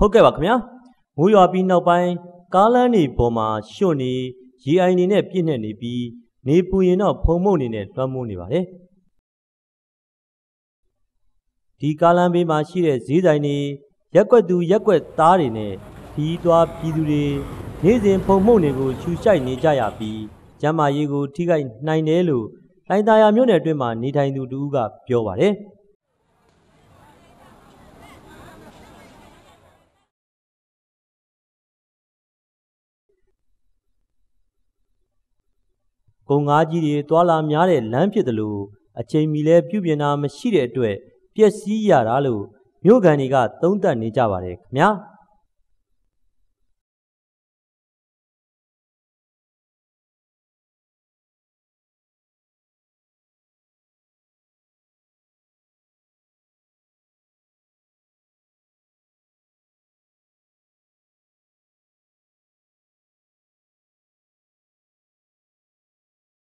ဟုတ်ကဲ့ပါခင်ဗျာမိုးရွာပြီးနောက်ပိုင်းကားလမ်းတွေပေါ်မှာရွှွန့်နေရေအိုင်တွေနဲ့ပြည့်နှက်နေပြီးနေပူရင်တော့ဖုံမုံနေနဲ့လွှမ်းမိုးနေပါတယ်ဒီကားလမ်းဘေးမှာရှိတဲ့ဈေးဆိုင်တွေရက်ွက်သူရက်ွက်သားတွေနဲ့ဒီသွားပြည်သူတွေနေ့စဉ်ဖုံမုံတွေကို ရှူရှိုက်နေကြရပြီးကျမ်းမာရေးကို ထိခိုက်နိုင်တယ်လို့တိုင်းသာယာမြို့နယ်အတွင်းမှာနေထိုင်သူတူဦးကပြောပါတယ်။။ကုန်ကားကြီးတွေသွာလာများတဲ့လမ်းဖြစ်တယ်လို့အချိန်မီလဲပြုပြင်တာမရှိတဲ့အတွက်ပျက်စီးရတာလို့မြို့ကန်တွေကသုံးသပ်နေကြပါတယ်ခင်ဗျာ။